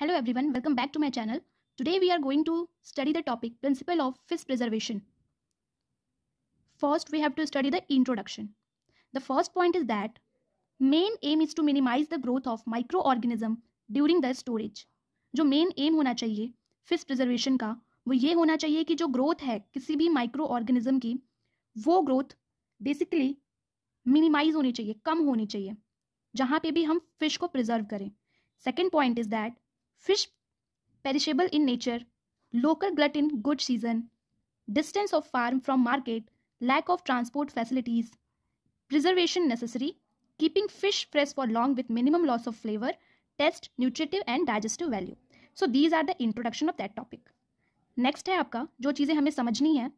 Hello everyone welcome back to my channel today we are going to study the topic principle of fish preservation first we have to study the introduction the first point is that main aim is to minimize the growth of micro organism during the storage जो main aim होना चाहिए fish preservation का वो ये होना चाहिए कि जो ग्रोथ है किसी भी माइक्रो ऑर्गेनिज्म की वो ग्रोथ बेसिकली मिनिमाइज होनी चाहिए कम होनी चाहिए जहाँ पे भी हम फिश को प्रिजर्व करें second point is that fish perishable in nature local glut in good season distance of farm from market lack of transport facilities preservation necessary keeping fish fresh for long with minimum loss of flavour taste nutritive and digestive value so these are the introduction of that topic next है आपका जो चीज़ें हमें समझनी है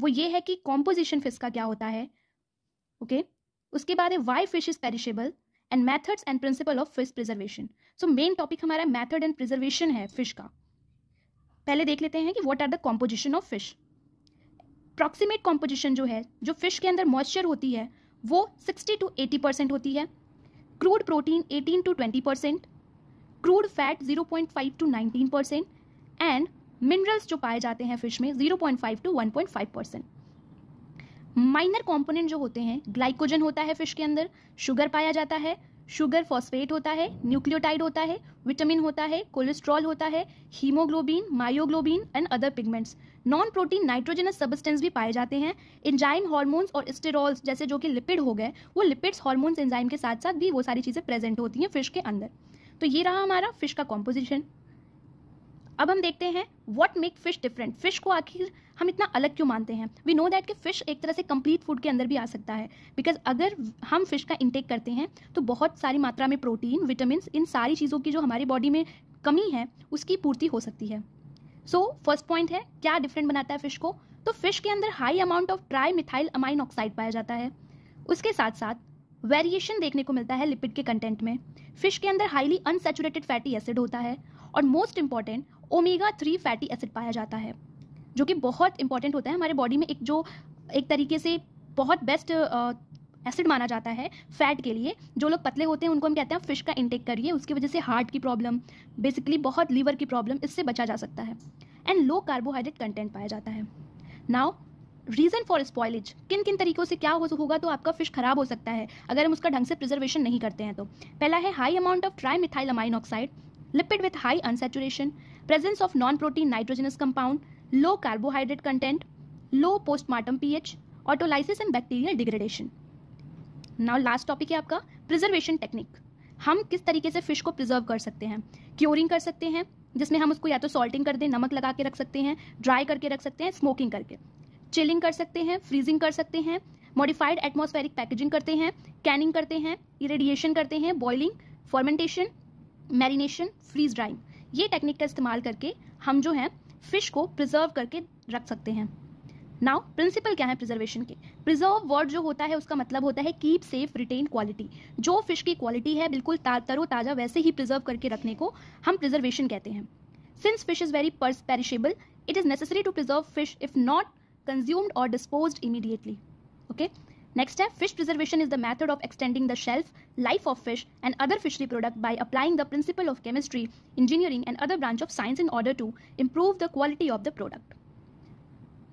वो ये है कि कॉम्पोजिशन फिश का क्या होता है ओके okay? उसके बाद है why fish is perishable and methods and principle of fish preservation so main topic हमारा मैथड एंड प्रिजर्वेशन है फिश का पहले देख लेते हैं कि what are the composition of fish approximate composition जो है जो फिश के अंदर मॉइस्चर होती है वो 60 टू 80 परसेंट होती है crude protein 18 to 20 percent crude fat 0.5 to 19 percent and minerals जो पाए जाते हैं फिश में 0.5 टू 1.5 परसेंट माइनर कंपोनेंट जो होते हैं ग्लाइकोजन होता है फिश के अंदर शुगर पाया जाता है शुगर फॉस्फेट होता है न्यूक्लियोटाइड होता है विटामिन होता है कोलेस्ट्रॉल होता है haemoglobin myoglobin and other pigments non protein nitrogenous substance भी पाए जाते हैं इंजाइम हार्मोन्स और स्टेरॉल्स जैसे जो कि लिपिड हो गए वो लिपिड्स हार्मोन्स एंजाइम के साथ साथ भी वो सारी चीज़ें प्रेजेंट होती हैं फिश के अंदर तो ये रहा हमारा फिश का कॉम्पोजिशन अब हम देखते हैं what make fish different fish को आखिर हम इतना अलग क्यों मानते हैं वी नो दैट कि फिश एक तरह से कंप्लीट फूड के अंदर भी आ सकता है बिकॉज अगर हम फिश का इंटेक करते हैं तो बहुत सारी मात्रा में प्रोटीन विटामिन इन सारी चीज़ों की जो हमारी बॉडी में कमी है उसकी पूर्ति हो सकती है सो फर्स्ट पॉइंट है क्या डिफरेंट बनाता है फिश को तो फिश के अंदर high amount of tri methyl amine oxide पाया जाता है उसके साथ साथ वेरिएशन देखने को मिलता है लिपिड के कंटेंट में फिश के अंदर हाईली अनसेचुरेटेड फैटी एसिड होता है और most important omega three fatty acid पाया जाता है जो कि बहुत इंपॉर्टेंट होता है हमारे बॉडी में एक जो एक तरीके से बहुत बेस्ट एसिड माना जाता है फैट के लिए जो लोग पतले होते हैं उनको हम कहते हैं फिश का इंटेक करिए उसकी वजह से हार्ट की प्रॉब्लम बेसिकली बहुत लीवर की प्रॉब्लम इससे बचा जा सकता है एंड लो कार्बोहाइड्रेट कंटेंट पाया जाता है नाव रीज़न फॉर स्पॉयलेज किन किन तरीकों से क्या हो होगा तो आपका फिश खराब हो सकता है अगर हम उसका ढंग से प्रिजर्वेशन नहीं करते हैं तो पहला है high amount of tri methyl amine oxide with high unsaturation presence of non protein nitrogenous compound low carbohydrate content low postmortem p H autolysis and bacterial degradation now last topic है आपका preservation technique हम किस तरीके से fish को preserve कर सकते हैं क्योरिंग कर सकते हैं जिसमें हम उसको या तो सॉल्टिंग कर दें नमक लगा के रख सकते हैं ड्राई करके रख सकते हैं स्मोकिंग करके चिलिंग कर सकते हैं फ्रीजिंग कर सकते हैं मॉडिफाइड एटमॉस्फेरिक पैकेजिंग करते हैं कैनिंग करते हैं इरेडिएशन करते हैं boiling fermentation marination freeze drying ये टेक्निक का इस्तेमाल करके हम जो है फिश को प्रिजर्व करके रख सकते हैं नाउ प्रिंसिपल क्या है प्रिजर्वेशन के प्रिजर्व वर्ड जो होता है उसका मतलब होता है कीप सेफ रिटेन क्वालिटी जो फिश की क्वालिटी है बिल्कुल तरो ताजा वैसे ही प्रिजर्व करके रखने को हम प्रिजर्वेशन कहते हैं since fish is very perishable it is necessary to preserve fish if not consumed और डिस्पोज इमीडिएटली ओके Next है fish preservation is the method of extending the shelf life of fish and other fishery product by applying the principle of chemistry, engineering and other branch of science in order to improve the quality of the product.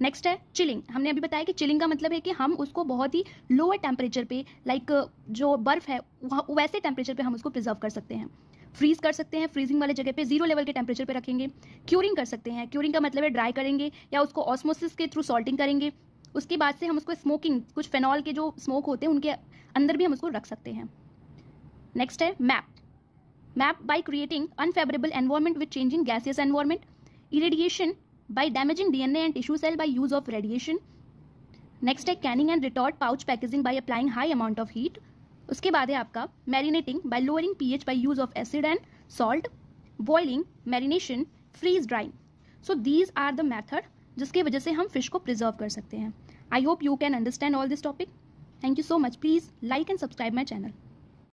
Next है chilling हमने अभी बताया कि chilling का मतलब है कि हम उसको बहुत ही लोअर टेम्परेचर पे लाइक जो बर्फ है वहाँ वैसे टेम्परेचर पे हम उसको प्रिजर्व कर सकते हैं फ्रीज कर सकते हैं फ्रीजिंग वाले जगह पे जीरो लेवल के टेम्परेचर पे रखेंगे क्यूरिंग कर सकते हैं क्यूरिंग का मतलब है ड्राई करेंगे या उसको ऑस्मोसिस के थ्रू सॉल्टिंग करेंगे उसके बाद से हम उसको स्मोकिंग कुछ फेनॉल के जो स्मोक होते हैं उनके अंदर भी हम उसको रख सकते हैं नेक्स्ट है map map by creating unfavourable environment with changing gaseous environment irradiation by damaging DNA and tissue cell by use of radiation next है canning and retort pouch packaging by applying high amount of heat उसके बाद है आपका marinating by lowering pH by use of acid and salt boiling marination freeze drying so these are the method जिसकी वजह से हम fish को preserve कर सकते हैं I hope you can understand all this topic thank you so much please like and subscribe my channel